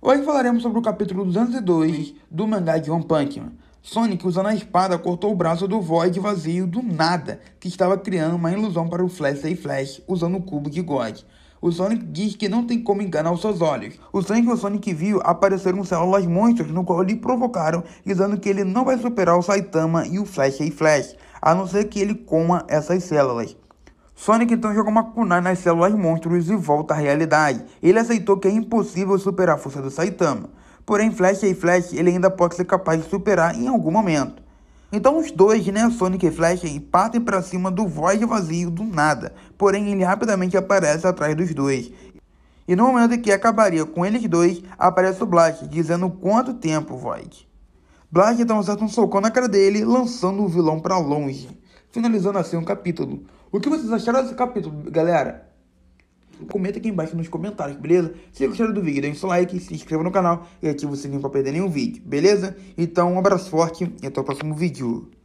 Hoje falaremos sobre o capítulo 202 do mangá de One Punch Man. Sonic, usando a espada, cortou o braço do Void vazio do nada, que estava criando uma ilusão para o Flash e Flash, usando o cubo de God. O Sonic diz que não tem como enganar os seus olhos. O sangue que o Sonic viu apareceram células monstros no qual lhe provocaram, dizendo que ele não vai superar o Saitama e o Flash e Flash, a não ser que ele coma essas células. Sonic então joga uma kunai nas células monstros e volta à realidade. Ele aceitou que é impossível superar a força do Saitama. Porém, Flash e Flash ele ainda pode ser capaz de superar em algum momento. Então os dois, né, Sonic e Flash, partem para cima do Void Vazio do nada. Porém, ele rapidamente aparece atrás dos dois. E no momento em que acabaria com eles dois, aparece o Blast, dizendo quanto tempo, Void. Blast então acerta um socão na cara dele, lançando o vilão para longe finalizando assim um capítulo. O que vocês acharam desse capítulo, galera? Comenta aqui embaixo nos comentários, beleza? Se gostaram do vídeo, deixa seu like, se inscreva no canal e ative o sininho para perder nenhum vídeo, beleza? Então, um abraço forte e até o próximo vídeo.